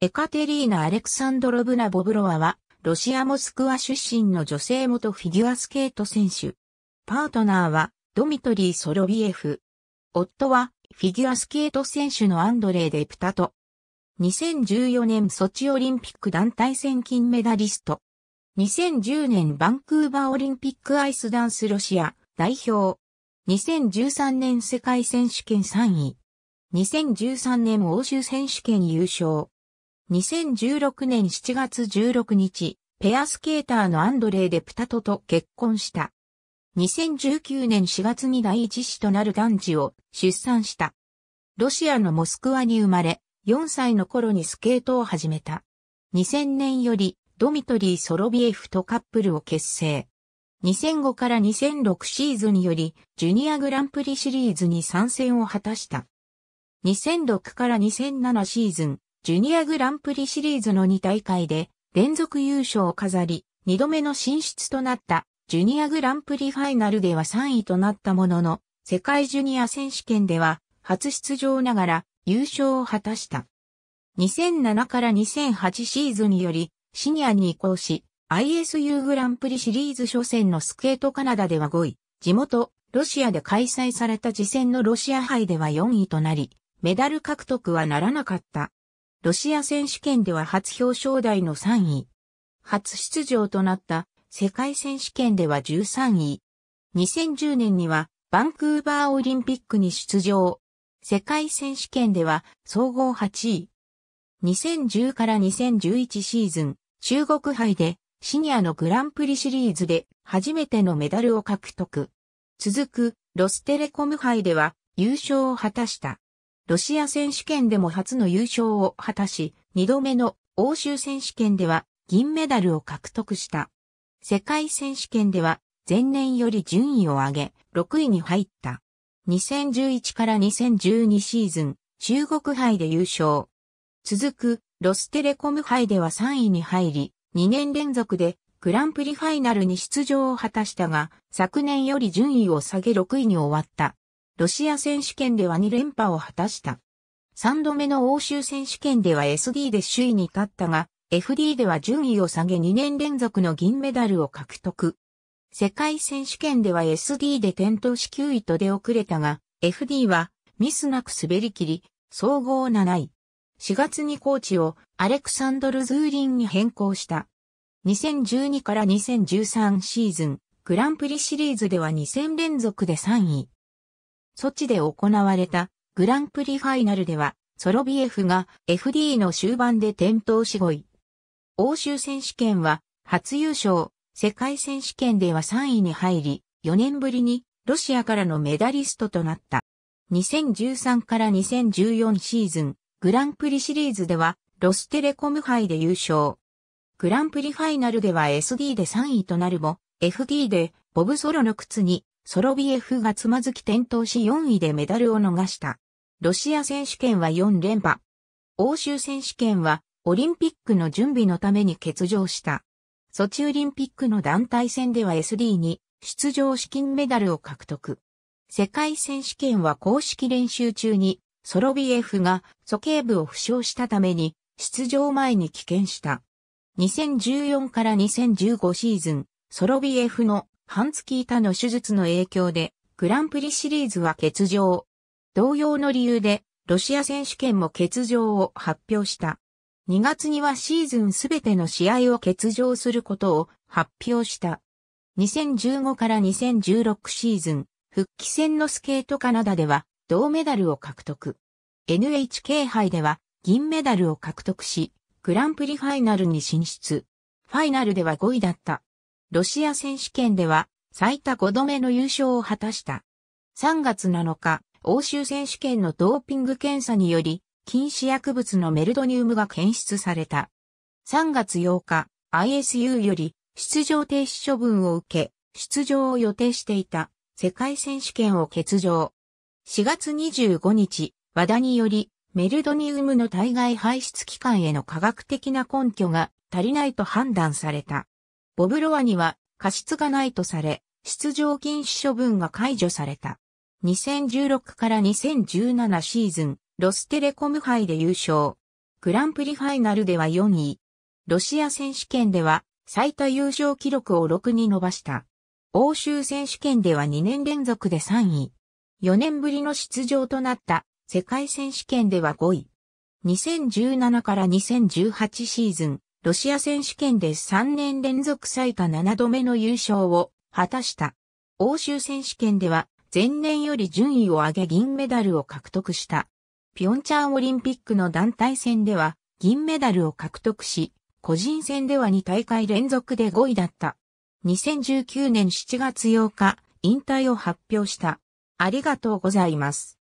エカテリーナ・アレクサンドロブナ・ボブロワは、ロシア・モスクワ出身の女性元フィギュアスケート選手。パートナーは、ドミトリー・ソロビエフ。夫は、フィギュアスケート選手のアンドレイ・デプタト。2014年ソチオリンピック団体戦金メダリスト。2010年バンクーバーオリンピックアイスダンスロシア代表。2013年世界選手権3位。2013年欧州選手権優勝。2016年7月16日、ペアスケーターのアンドレイ・デプタトと結婚した。2019年4月に第一子となる男児を出産した。ロシアのモスクワに生まれ、4歳の頃にスケートを始めた。2000年よりドミトリー・ソロビエフとカップルを結成。2005から2006シーズンよりジュニアグランプリシリーズに参戦を果たした。2006から2007シーズン、ジュニアグランプリシリーズの2大会で連続優勝を飾り、2度目の進出となったジュニアグランプリファイナルでは3位となったものの、世界ジュニア選手権では初出場ながら優勝を果たした。2007から2008シーズンによりシニアに移行し、ISU グランプリシリーズ初戦のスケートカナダでは5位、地元ロシアで開催された次戦のロシア杯では4位となり、メダル獲得はならなかった。ロシア選手権では初表彰台の3位。初出場となった世界選手権では13位。2010年にはバンクーバーオリンピックに出場。世界選手権では総合8位。2010から2011シーズン、中国杯でシニアのグランプリシリーズで初めてのメダルを獲得。続くロステレコム杯では優勝を果たした。ロシア選手権でも初の優勝を果たし、二度目の欧州選手権では銀メダルを獲得した。世界選手権では前年より順位を上げ、6位に入った。2011から2012シーズン、中国杯で優勝。続く、ロステレコム杯では3位に入り、2年連続でグランプリファイナルに出場を果たしたが、昨年より順位を下げ6位に終わった。ロシア選手権では2連覇を果たした。3度目の欧州選手権では SD で首位に立ったが、FD では順位を下げ2年連続の銀メダルを獲得。世界選手権では SD で転倒し9位と出遅れたが、FD はミスなく滑り切り、総合7位。4月にコーチをアレクサンドル・ズーリンに変更した。2012から2013シーズン、グランプリシリーズでは2戦連続で3位。ソチで行われたグランプリファイナルでは、ソロビエフが FD の終盤で転倒し5位。欧州選手権は初優勝、世界選手権では3位に入り、4年ぶりにロシアからのメダリストとなった。2013から2014シーズン、グランプリシリーズでは、ロステレコム杯で優勝。グランプリファイナルでは SD で3位となるも、FD でボブソロの靴にソロビエフがつまずき転倒し4位でメダルを逃した。ロシア選手権は4連覇。欧州選手権はオリンピックの準備のために欠場した。ソチオリンピックの団体戦では SD に出場資金メダルを獲得。世界選手権は公式練習中にソロビエフが鼠径部を負傷したために出場前に棄権した。2014から2015シーズン、ソロビエフの半月板の手術の影響で、グランプリシリーズは欠場。同様の理由で、ロシア選手権も欠場を発表した。2月にはシーズンすべての試合を欠場することを発表した。2015から2016シーズン、復帰戦のスケートカナダでは銅メダルを獲得。NHK 杯では銀メダルを獲得し、グランプリファイナルに進出。ファイナルでは5位だったロシア選手権では最多5度目の優勝を果たした。3月7日、欧州選手権のドーピング検査により、禁止薬物のメルドニウムが検出された。3月8日、ISU より出場停止処分を受け、出場を予定していた世界選手権を欠場。4月25日、和田により、メルドニウムの対外排出期間への科学的な根拠が足りないと判断された。ボブロワには過失がないとされ、出場禁止処分が解除された。2016から2017シーズン、ロステレコム杯で優勝。グランプリファイナルでは4位。ロシア選手権では最多優勝記録を6に伸ばした。欧州選手権では2年連続で3位。4年ぶりの出場となった世界選手権では5位。2017から2018シーズン、ロシア選手権で3年連続最多7度目の優勝を果たした。欧州選手権では前年より順位を上げ銀メダルを獲得した。ピョンチャンオリンピックの団体戦では銀メダルを獲得し、個人戦では2大会連続で5位だった。2019年7月8日、引退を発表した。ありがとうございます。